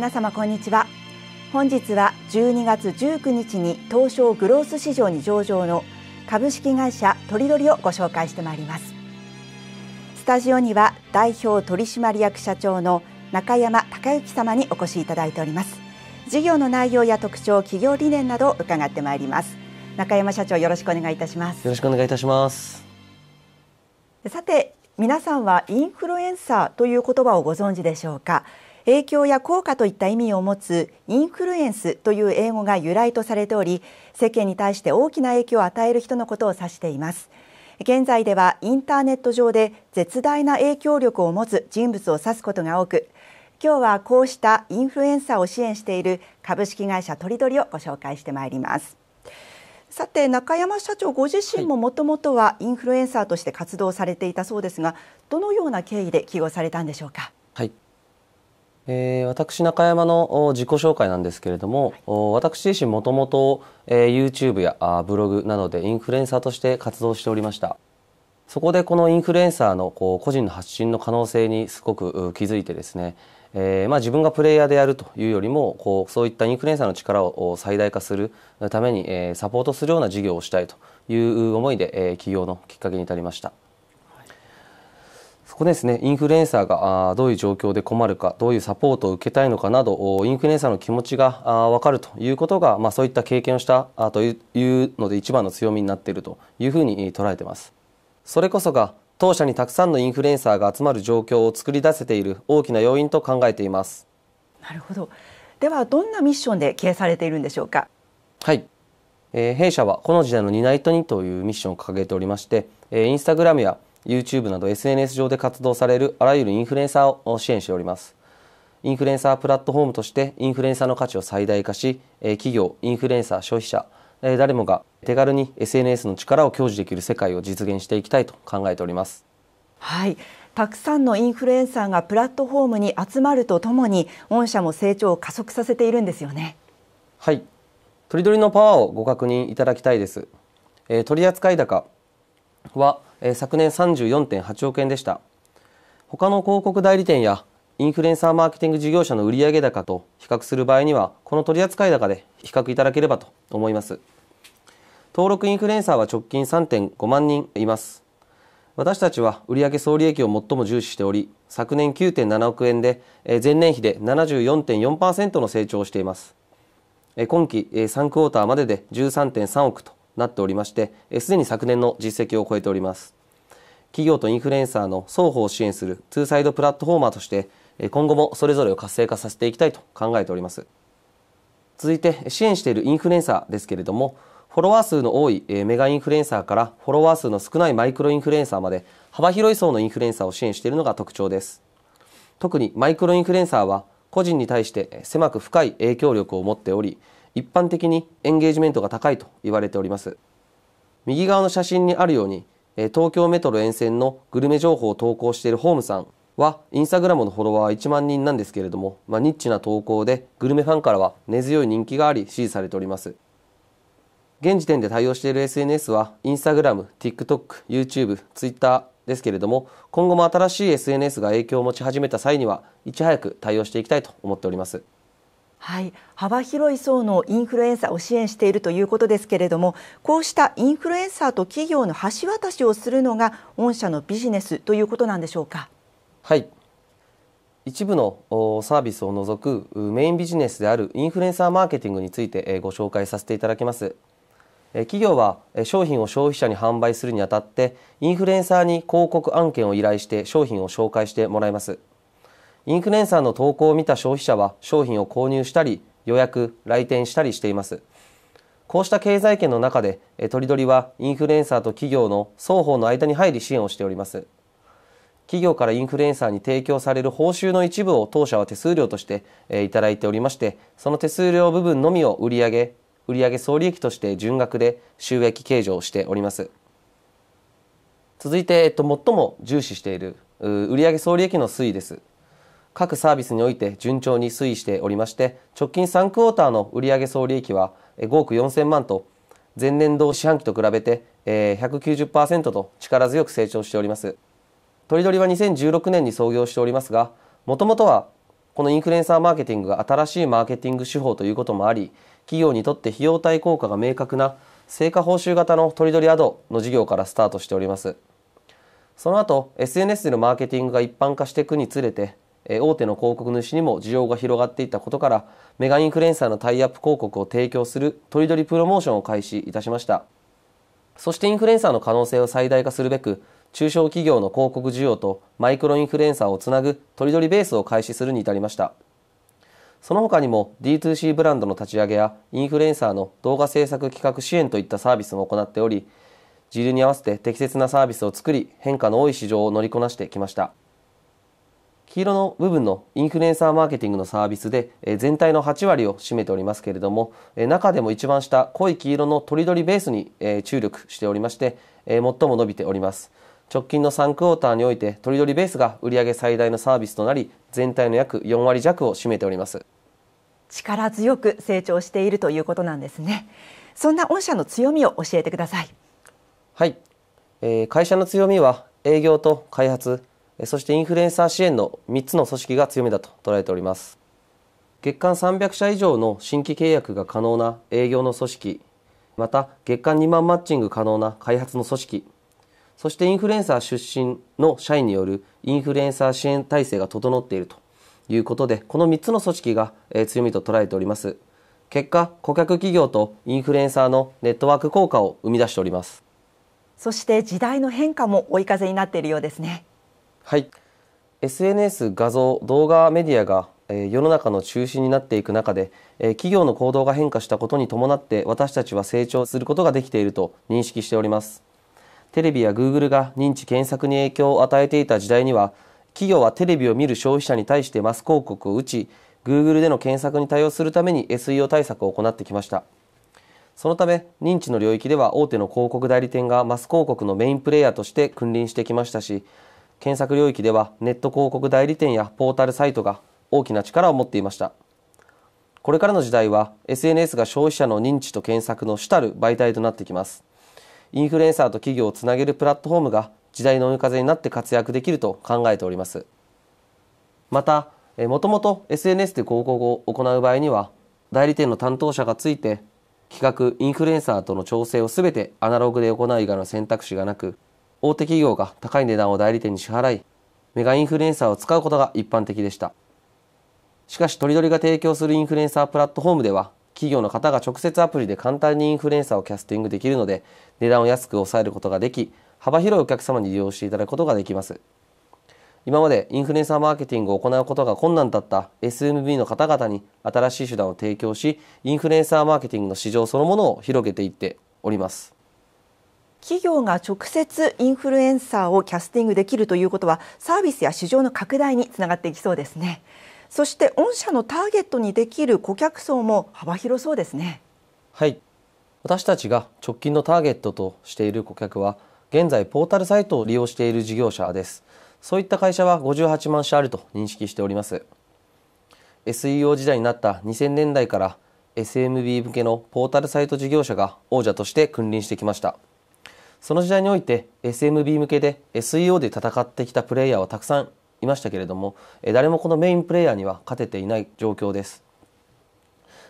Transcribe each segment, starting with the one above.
皆様こんにちは本日は12月19日に東証グロース市場に上場の株式会社トリドリをご紹介してまいりますスタジオには代表取締役社長の中山孝之様にお越しいただいております事業の内容や特徴企業理念などを伺ってまいります中山社長よろしくお願いいたしますよろしくお願いいたしますさて皆さんはインフルエンサーという言葉をご存知でしょうか影響や効果といった意味を持つインフルエンスという英語が由来とされており世間に対して大きな影響を与える人のことを指しています現在ではインターネット上で絶大な影響力を持つ人物を指すことが多く今日はこうしたインフルエンサーを支援している株式会社とりどりをご紹介してまいりますさて中山社長ご自身ももともとはインフルエンサーとして活動されていたそうですがどのような経緯で起用されたんでしょうかはいえー、私中山の自己紹介なんですけれども、はい、私自身もともと YouTube やブログなどでインフルエンサーとして活動しておりましたそこでこのインフルエンサーのこう個人の発信の可能性にすごく気づいてですね、えー、まあ、自分がプレイヤーでやるというよりもこうそういったインフルエンサーの力を最大化するために、えサポートするような事業をしたいという思いで、え起業のきっかけに至りました。こですねインフルエンサーがどういう状況で困るかどういうサポートを受けたいのかなどインフルエンサーの気持ちが分かるということが、まあ、そういった経験をしたというので一番の強みになっているというふうに捉えてます。それこそが当社にたくさんのインフルエンサーが集まる状況を作り出せている大きな要因と考えています。なるほどではどんなミッションで経営されているんでしょうかはい、え弊社はこの時代の担い手にというミッションを掲げておりまして、えー、インスタグラムや YouTube など SNS 上で活動されるあらゆるインフルエンサーを支援しておりますインフルエンサープラットフォームとしてインフルエンサーの価値を最大化し企業インフルエンサー消費者誰もが手軽に SNS の力を享受できる世界を実現していきたいと考えておりますはいたくさんのインフルエンサーがプラットフォームに集まるとともに御社も成長を加速させているんですよねはいとりどりのパワーをご確認いただきたいです、えー、取扱高はえ昨年34.8億円でした他の広告代理店やインフルエンサーマーケティング事業者の売上高と比較する場合にはこの取扱高で比較いただければと思います登録インフルエンサーは直近3.5万人います私たちは売上総利益を最も重視しており昨年9.7億円で前年比で74.4%の成長をしています今期3クォーターまでで13.3億となっておりましてすでに昨年の実績を超えております企業とインフルエンサーの双方を支援するツーサイドプラットフォーマーとして今後もそれぞれを活性化させていきたいと考えております続いて支援しているインフルエンサーですけれどもフォロワー数の多いメガインフルエンサーからフォロワー数の少ないマイクロインフルエンサーまで幅広い層のインフルエンサーを支援しているのが特徴です特にマイクロインフルエンサーは個人に対して狭く深い影響力を持っており一般的にエンゲージメントが高いと言われております右側の写真にあるように東京メトロ沿線のグルメ情報を投稿しているホームさんはインスタグラムのフォロワー1万人なんですけれども、まあ、ニッチな投稿でグルメファンからは根強い人気があり支持されております現時点で対応している SNS はインスタグラム TikTok、YouTube、Twitter ですけれども今後も新しい SNS が影響を持ち始めた際にはいち早く対応していきたいと思っております。はい、幅広い層のインフルエンサーを支援しているということですけれどもこうしたインフルエンサーと企業の橋渡しをするのが御社のビジネスということなんでしょうか。はい一部のサービスを除くメインビジネスであるインフルエンサーマーケティングについてご紹介させていただきます企業は商品を消費者に販売するにあたってインフルエンサーに広告案件を依頼して商品を紹介してもらいますインフルエンサーの投稿を見た消費者は商品を購入したり予約来店したりしていますこうした経済圏の中でとりどりはインフルエンサーと企業の双方の間に入り支援をしております企業からインフルエンサーに提供される報酬の一部を当社は手数料としていただいておりましてその手数料部分のみを売上売上総利益として純額で収益計上しております続いて、えっと、最も重視している売上総利益の推移です各サービスにおいて順調に推移しておりまして直近3クォーターの売上総利益は5億4000万と前年同四半期と比べて190%と力強く成長しておりますどりは2016年に創業しておりますがもともとはこのインフルエンサーマーケティングが新しいマーケティング手法ということもあり企業にとって費用対効果が明確な成果報酬型のどりアドの事業からスタートしておりますその後 SNS でのマーケティングが一般化していくにつれて大手の広告主にも需要が広がっていったことからメガインフルエンサーのタイアップ広告を提供するとりどりプロモーションを開始いたしましたそしてインフルエンサーの可能性を最大化するべく中小企業の広告需要とマイクロインフルエンサーをつなぐとりどりベースを開始するに至りましたその他にも D2C ブランドの立ち上げやインフルエンサーの動画制作企画支援といったサービスも行っており時流に合わせて適切なサービスを作り変化の多い市場を乗りこなしてきました黄色の部分のインフルエンサーマーケティングのサービスで全体の8割を占めておりますけれども中でも一番下濃い黄色のとりどりベースに注力しておりまして最も伸びております直近の3クォーターにおいてとりどりベースが売上最大のサービスとなり全体の約4割弱を占めております力強く成長しているということなんですねそんな御社の強みを教えてくださいはい、え会社の強みは営業と開発そしてインフルエンサー支援の3つの組織が強みだと捉えております月間300社以上の新規契約が可能な営業の組織また月間2万マッチング可能な開発の組織そしてインフルエンサー出身の社員によるインフルエンサー支援体制が整っているということでこの3つの組織が強みと捉えております結果顧客企業とインフルエンサーのネットワーク効果を生み出しておりますそして時代の変化も追い風になっているようですねはい SNS 画像動画メディアが世の中の中心になっていく中で企業の行動が変化したことに伴って私たちは成長することができていると認識しておりますテレビや Google が認知検索に影響を与えていた時代には企業はテレビを見る消費者に対してマス広告を打ち Google での検索に対応するために SEO 対策を行ってきましたそのため認知の領域では大手の広告代理店がマス広告のメインプレイヤーとして君臨してきましたし検索領域ではネット広告代理店やポータルサイトが大きな力を持っていましたこれからの時代は SNS が消費者の認知と検索の主たる媒体となってきますインフルエンサーと企業をつなげるプラットフォームが時代の追い風になって活躍できると考えておりますまたもともと SNS で広告を行う場合には代理店の担当者がついて企画インフルエンサーとの調整をすべてアナログで行う以外の選択肢がなく大手企業が高い値段を代理店に支払いメガインフルエンサーを使うことが一般的でしたしかし鳥取が提供するインフルエンサープラットフォームでは企業の方が直接アプリで簡単にインフルエンサーをキャスティングできるので値段を安く抑えることができ幅広いお客様に利用していただくことができます今までインフルエンサーマーケティングを行うことが困難だった SMB の方々に新しい手段を提供しインフルエンサーマーケティングの市場そのものを広げていっております企業が直接インフルエンサーをキャスティングできるということはサービスや市場の拡大につながっていきそうですねそして御社のターゲットにできる顧客層も幅広そうですねはい私たちが直近のターゲットとしている顧客は現在ポータルサイトを利用している事業者ですそういった会社は58万社あると認識しております SEO 時代になった2000年代から SMB 向けのポータルサイト事業者が王者として君臨してきましたその時代において SMB 向けで SEO で戦ってきたプレイヤーはたくさんいましたけれども誰もこのメインプレイヤーには勝てていない状況です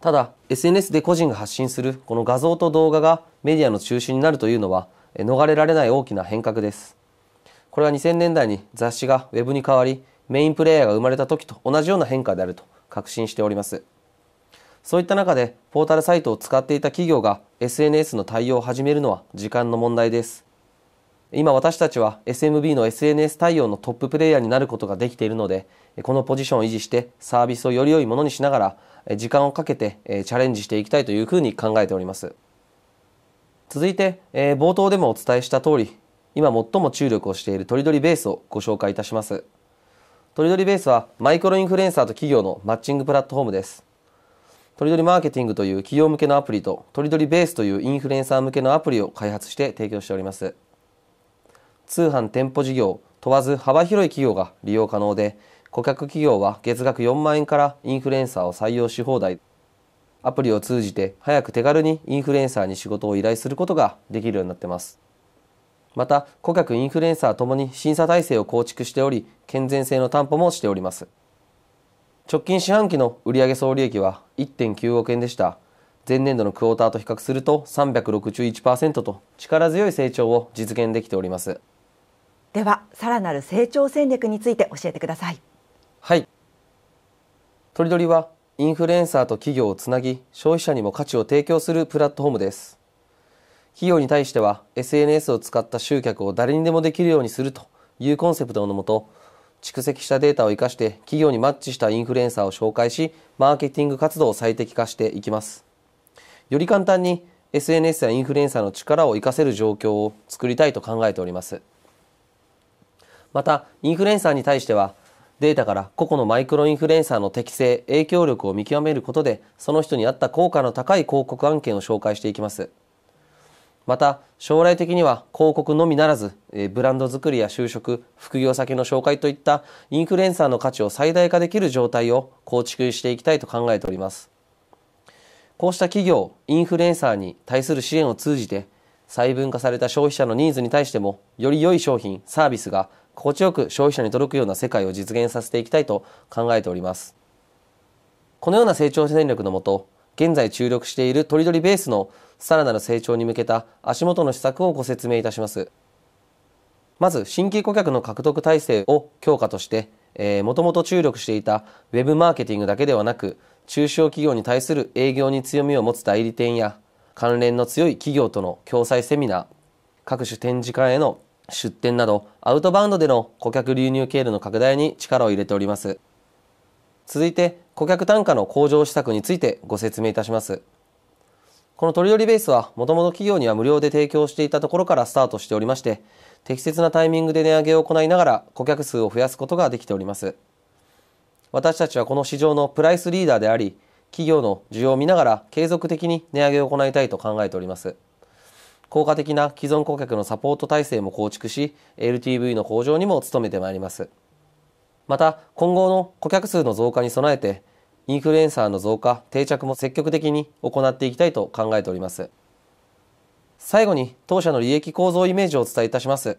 ただ SNS で個人が発信するこの画像と動画がメディアの中心になるというのは逃れられない大きな変革ですこれは2000年代に雑誌が Web に変わりメインプレイヤーが生まれた時と同じような変化であると確信しておりますそういった中でポータルサイトを使っていた企業が SNS の対応を始めるのは時間の問題です今私たちは SMB の SNS 対応のトッププレイヤーになることができているのでこのポジションを維持してサービスをより良いものにしながら時間をかけてチャレンジしていきたいというふうに考えております続いて冒頭でもお伝えした通り今最も注力をしているトリドリベースをご紹介いたしますトリドリベースはマイクロインフルエンサーと企業のマッチングプラットフォームですとりどりマーケティングという企業向けのアプリととりどりベースというインフルエンサー向けのアプリを開発して提供しております通販店舗事業問わず幅広い企業が利用可能で顧客企業は月額4万円からインフルエンサーを採用し放題アプリを通じて早く手軽にインフルエンサーに仕事を依頼することができるようになってますまた顧客インフルエンサーともに審査体制を構築しており健全性の担保もしております直近四半期の売上総利益は1.9億円でした前年度のクォーターと比較すると361%と力強い成長を実現できておりますではさらなる成長戦略について教えてくださいはい鳥取はインフルエンサーと企業をつなぎ消費者にも価値を提供するプラットフォームです企業に対しては SNS を使った集客を誰にでもできるようにするというコンセプトのもと蓄積したデータを生かして企業にマッチしたインフルエンサーを紹介しマーケティング活動を最適化していきますより簡単に SNS やインフルエンサーの力を活かせる状況を作りたいと考えておりますまたインフルエンサーに対してはデータから個々のマイクロインフルエンサーの適性影響力を見極めることでその人に合った効果の高い広告案件を紹介していきますまた将来的には広告のみならずブランド作りや就職副業先の紹介といったインフルエンサーの価値を最大化できる状態を構築していきたいと考えておりますこうした企業インフルエンサーに対する支援を通じて細分化された消費者のニーズに対してもより良い商品サービスが心地よく消費者に届くような世界を実現させていきたいと考えておりますこのような成長戦略のもと現在注力しているとりどりベースのさらなる成長に向けた足元の施策をご説明いたします。まず、新規顧客の獲得体制を強化として、えもともと注力していた web マーケティングだけではなく、中小企業に対する営業に強みを持つ代理店や、関連の強い企業との共催セミナー、各種展示会への出展など、アウトバウンドでの顧客流入経路の拡大に力を入れております。続いて、顧客単価の向上施策についてご説明いたします。このとりどりベースはもともと企業には無料で提供していたところからスタートしておりまして適切なタイミングで値上げを行いながら顧客数を増やすことができております私たちはこの市場のプライスリーダーであり企業の需要を見ながら継続的に値上げを行いたいと考えております効果的な既存顧客のサポート体制も構築し LTV の向上にも努めてまいりますまた今後の顧客数の増加に備えてインフルエンサーの増加定着も積極的に行っていきたいと考えております最後に当社の利益構造イメージをお伝えいたします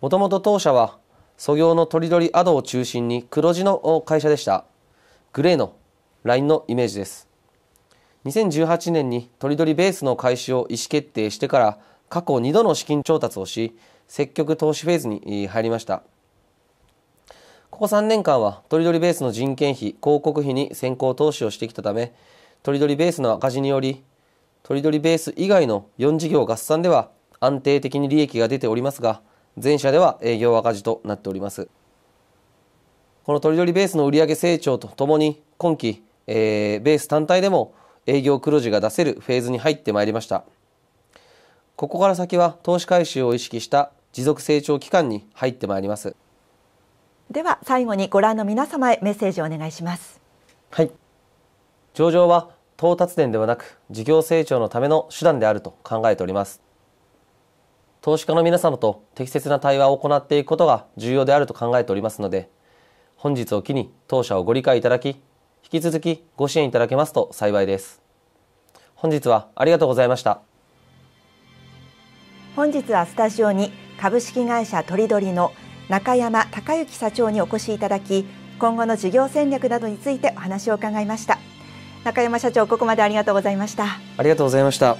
もともと当社は素業のとりどりアドを中心に黒字の会社でしたグレーのラインのイメージです2018年にとりどりベースの開始を意思決定してから過去2度の資金調達をし積極投資フェーズに入りましたここ3年間はとりどりベースの人件費広告費に先行投資をしてきたためとりどりベースの赤字によりとりどりベース以外の4事業合算では安定的に利益が出ておりますが全社では営業赤字となっておりますこのとりどりベースの売上成長とともに今期、えー、ベース単体でも営業黒字が出せるフェーズに入ってまいりましたここから先は投資回収を意識した持続成長期間に入ってまいりますでは最後にご覧の皆様へメッセージをお願いしますはい上場は到達点ではなく事業成長のための手段であると考えております投資家の皆様と適切な対話を行っていくことが重要であると考えておりますので本日を機に当社をご理解いただき引き続きご支援いただけますと幸いです本日はありがとうございました本日はスタジオに株式会社とりどりの「中山隆之社長にお越しいただき今後の事業戦略などについてお話を伺いました中山社長ここまでありがとうございましたありがとうございました